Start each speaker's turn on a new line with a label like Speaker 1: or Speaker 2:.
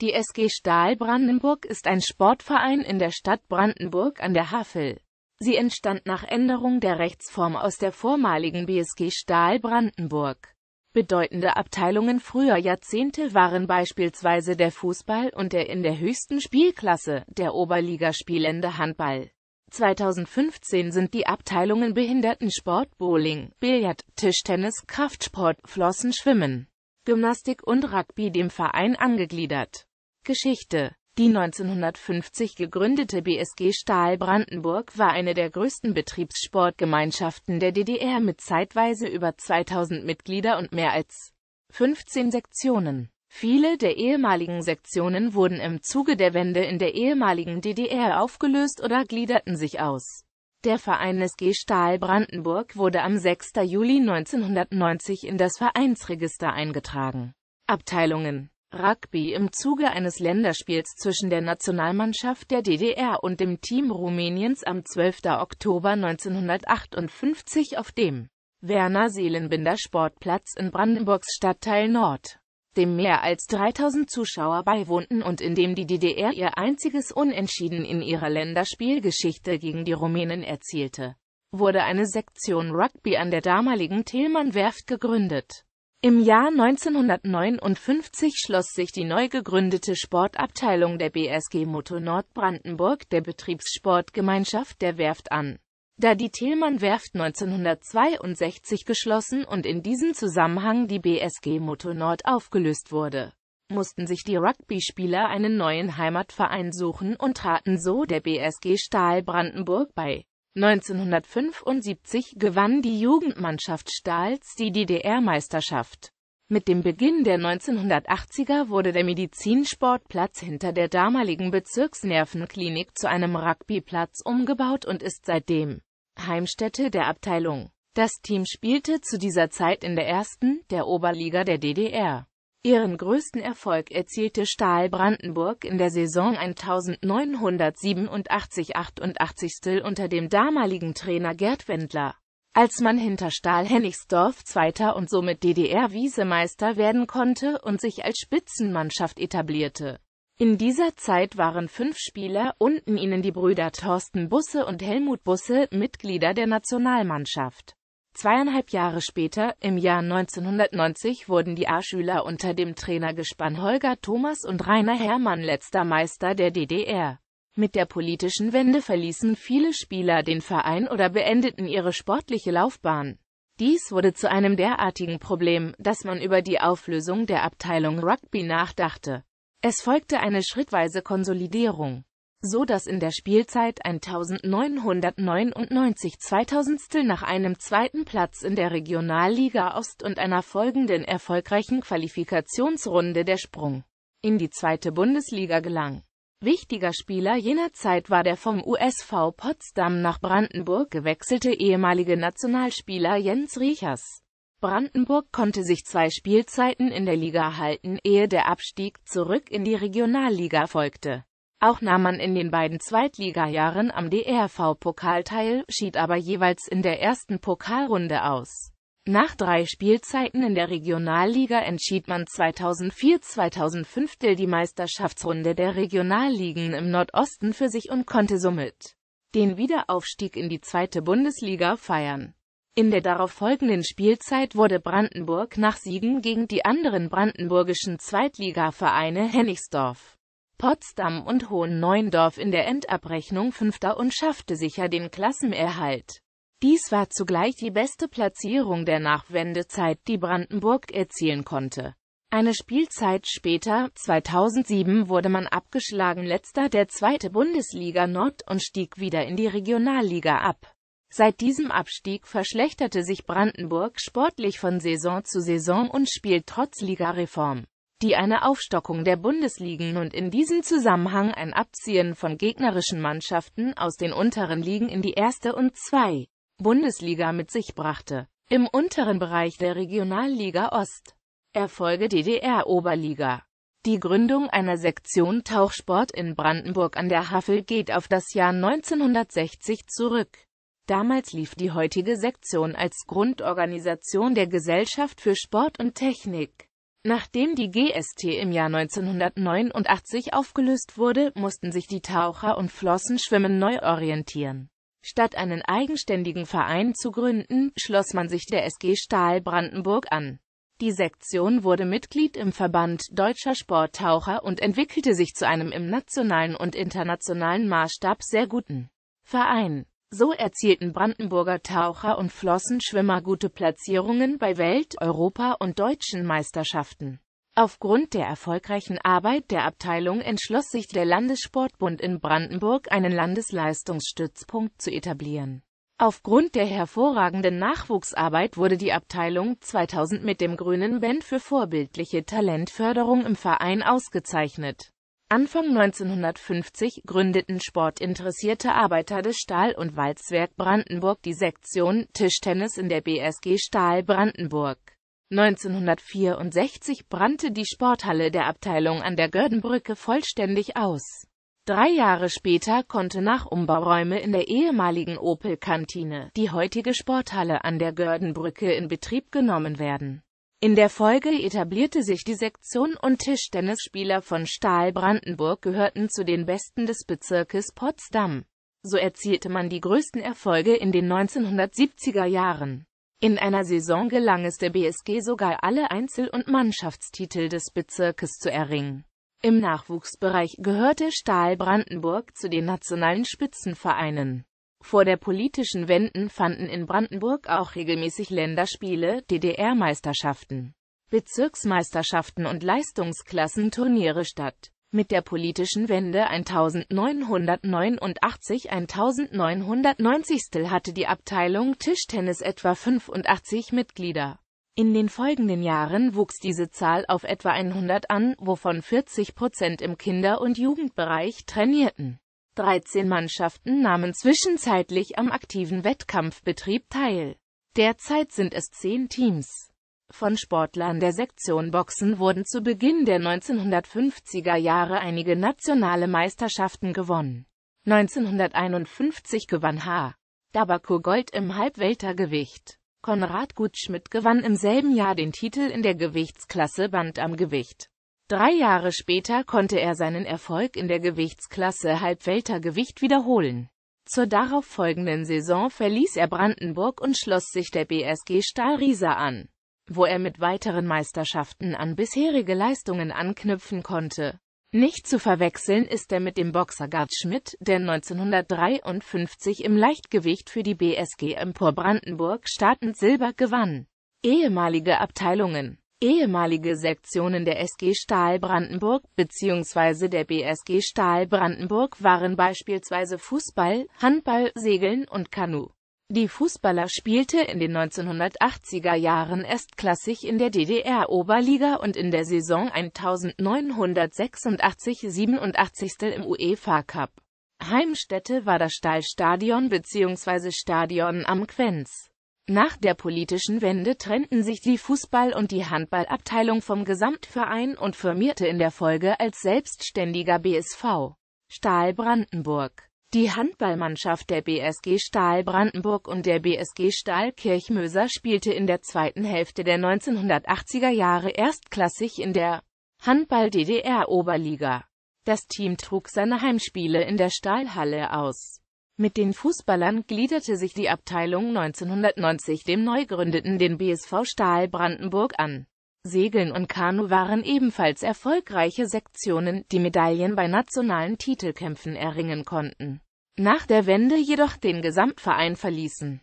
Speaker 1: Die SG Stahl Brandenburg ist ein Sportverein in der Stadt Brandenburg an der Havel. Sie entstand nach Änderung der Rechtsform aus der vormaligen BSG Stahl Brandenburg. Bedeutende Abteilungen früher Jahrzehnte waren beispielsweise der Fußball und der in der höchsten Spielklasse, der Oberliga spielende Handball. 2015 sind die Abteilungen Behindertensport, Bowling, Billard, Tischtennis, Kraftsport, Flossen, Schwimmen, Gymnastik und Rugby dem Verein angegliedert. Geschichte Die 1950 gegründete BSG Stahl Brandenburg war eine der größten Betriebssportgemeinschaften der DDR mit zeitweise über 2000 Mitglieder und mehr als 15 Sektionen. Viele der ehemaligen Sektionen wurden im Zuge der Wende in der ehemaligen DDR aufgelöst oder gliederten sich aus. Der Verein SG Stahl Brandenburg wurde am 6. Juli 1990 in das Vereinsregister eingetragen. Abteilungen Rugby im Zuge eines Länderspiels zwischen der Nationalmannschaft der DDR und dem Team Rumäniens am 12. Oktober 1958 auf dem Werner Seelenbinder Sportplatz in Brandenburgs Stadtteil Nord, dem mehr als 3000 Zuschauer beiwohnten und in dem die DDR ihr einziges Unentschieden in ihrer Länderspielgeschichte gegen die Rumänen erzielte, wurde eine Sektion Rugby an der damaligen Tillmann-Werft gegründet im Jahr 1959 schloss sich die neu gegründete Sportabteilung der BSG Motor Nordbrandenburg der Betriebssportgemeinschaft der Werft an. Da die Tillmann Werft 1962 geschlossen und in diesem Zusammenhang die BSG Motor Nord aufgelöst wurde, mussten sich die Rugby-Spieler einen neuen Heimatverein suchen und traten so der BSG Stahl Brandenburg bei. 1975 gewann die Jugendmannschaft Stahls die DDR-Meisterschaft. Mit dem Beginn der 1980er wurde der Medizinsportplatz hinter der damaligen Bezirksnervenklinik zu einem Rugbyplatz umgebaut und ist seitdem Heimstätte der Abteilung. Das Team spielte zu dieser Zeit in der ersten, der Oberliga der DDR. Ihren größten Erfolg erzielte Stahl Brandenburg in der Saison 1987-88 unter dem damaligen Trainer Gerd Wendler. Als man hinter Stahl Hennigsdorf Zweiter und somit ddr wiesemeister werden konnte und sich als Spitzenmannschaft etablierte. In dieser Zeit waren fünf Spieler, unten ihnen die Brüder Thorsten Busse und Helmut Busse, Mitglieder der Nationalmannschaft. Zweieinhalb Jahre später, im Jahr 1990, wurden die A-Schüler unter dem Trainergespann Holger Thomas und Rainer Herrmann letzter Meister der DDR. Mit der politischen Wende verließen viele Spieler den Verein oder beendeten ihre sportliche Laufbahn. Dies wurde zu einem derartigen Problem, dass man über die Auflösung der Abteilung Rugby nachdachte. Es folgte eine schrittweise Konsolidierung so dass in der Spielzeit 1999 2000 nach einem zweiten Platz in der Regionalliga Ost und einer folgenden erfolgreichen Qualifikationsrunde der Sprung in die zweite Bundesliga gelang. Wichtiger Spieler jener Zeit war der vom USV Potsdam nach Brandenburg gewechselte ehemalige Nationalspieler Jens Riechers. Brandenburg konnte sich zwei Spielzeiten in der Liga halten, ehe der Abstieg zurück in die Regionalliga folgte. Auch nahm man in den beiden Zweitligajahren am DRV-Pokal teil, schied aber jeweils in der ersten Pokalrunde aus. Nach drei Spielzeiten in der Regionalliga entschied man 2004-2005 die Meisterschaftsrunde der Regionalligen im Nordosten für sich und konnte somit den Wiederaufstieg in die zweite Bundesliga feiern. In der darauffolgenden Spielzeit wurde Brandenburg nach Siegen gegen die anderen brandenburgischen Zweitligavereine Hennigsdorf Potsdam und Hohen Neuendorf in der Endabrechnung Fünfter und schaffte sicher den Klassenerhalt. Dies war zugleich die beste Platzierung der Nachwendezeit, die Brandenburg erzielen konnte. Eine Spielzeit später, 2007, wurde man abgeschlagen letzter der zweiten Bundesliga Nord und stieg wieder in die Regionalliga ab. Seit diesem Abstieg verschlechterte sich Brandenburg sportlich von Saison zu Saison und spielt trotz Ligareform die eine Aufstockung der Bundesligen und in diesem Zusammenhang ein Abziehen von gegnerischen Mannschaften aus den unteren Ligen in die erste und zwei Bundesliga mit sich brachte. Im unteren Bereich der Regionalliga Ost erfolge DDR-Oberliga. Die Gründung einer Sektion Tauchsport in Brandenburg an der Havel geht auf das Jahr 1960 zurück. Damals lief die heutige Sektion als Grundorganisation der Gesellschaft für Sport und Technik Nachdem die GST im Jahr 1989 aufgelöst wurde, mussten sich die Taucher- und Flossenschwimmen neu orientieren. Statt einen eigenständigen Verein zu gründen, schloss man sich der SG Stahl Brandenburg an. Die Sektion wurde Mitglied im Verband Deutscher Sporttaucher und entwickelte sich zu einem im nationalen und internationalen Maßstab sehr guten Verein so erzielten Brandenburger Taucher und Flossenschwimmer gute Platzierungen bei Welt-, Europa- und deutschen Meisterschaften. Aufgrund der erfolgreichen Arbeit der Abteilung entschloss sich der Landessportbund in Brandenburg, einen Landesleistungsstützpunkt zu etablieren. Aufgrund der hervorragenden Nachwuchsarbeit wurde die Abteilung 2000 mit dem Grünen Band für vorbildliche Talentförderung im Verein ausgezeichnet Anfang 1950 gründeten sportinteressierte Arbeiter des Stahl- und Walzwerk Brandenburg die Sektion Tischtennis in der BSG Stahl Brandenburg. 1964 brannte die Sporthalle der Abteilung an der Gördenbrücke vollständig aus. Drei Jahre später konnte nach Umbauräume in der ehemaligen Opel-Kantine die heutige Sporthalle an der Gördenbrücke in Betrieb genommen werden in der Folge etablierte sich die Sektion und Tischtennisspieler von Stahl Brandenburg gehörten zu den besten des Bezirkes Potsdam. So erzielte man die größten Erfolge in den 1970er Jahren. In einer Saison gelang es der BSG sogar alle Einzel- und Mannschaftstitel des Bezirkes zu erringen. Im Nachwuchsbereich gehörte Stahl Brandenburg zu den nationalen Spitzenvereinen. Vor der politischen Wenden fanden in Brandenburg auch regelmäßig Länderspiele, DDR-Meisterschaften, Bezirksmeisterschaften und Leistungsklassenturniere statt. Mit der politischen Wende 1989-1990 hatte die Abteilung Tischtennis etwa 85 Mitglieder. In den folgenden Jahren wuchs diese Zahl auf etwa 100 an, wovon 40 Prozent im Kinder- und Jugendbereich trainierten. 13 Mannschaften nahmen zwischenzeitlich am aktiven Wettkampfbetrieb teil. Derzeit sind es 10 Teams. Von Sportlern der Sektion Boxen wurden zu Beginn der 1950er Jahre einige nationale Meisterschaften gewonnen. 1951 gewann H. Dabako Gold im Halbweltergewicht. Konrad Gutschmidt gewann im selben Jahr den Titel in der Gewichtsklasse Band am Gewicht. Drei Jahre später konnte er seinen Erfolg in der Gewichtsklasse Halbweltergewicht wiederholen. Zur darauffolgenden Saison verließ er Brandenburg und schloss sich der BSG Stahl Riesa an, wo er mit weiteren Meisterschaften an bisherige Leistungen anknüpfen konnte. Nicht zu verwechseln ist er mit dem Boxer Gerd Schmidt, der 1953 im Leichtgewicht für die BSG Empor Brandenburg startend Silber gewann. Ehemalige Abteilungen ehemalige Sektionen der SG Stahl Brandenburg bzw. der BSG Stahl Brandenburg waren beispielsweise Fußball, Handball, Segeln und Kanu. Die Fußballer spielte in den 1980er Jahren erstklassig in der DDR Oberliga und in der Saison 1986-87 im UEFA Cup. Heimstätte war das Stahlstadion bzw. Stadion am Quenz. Nach der politischen Wende trennten sich die Fußball- und die Handballabteilung vom Gesamtverein und firmierte in der Folge als selbstständiger BSV Stahl Brandenburg. Die Handballmannschaft der BSG Stahl Brandenburg und der BSG Stahl Kirchmöser spielte in der zweiten Hälfte der 1980er Jahre erstklassig in der Handball-DDR-Oberliga. Das Team trug seine Heimspiele in der Stahlhalle aus mit den Fußballern gliederte sich die Abteilung 1990 dem Neugründeten den BSV Stahl Brandenburg an. Segeln und Kanu waren ebenfalls erfolgreiche Sektionen, die Medaillen bei nationalen Titelkämpfen erringen konnten. Nach der Wende jedoch den Gesamtverein verließen.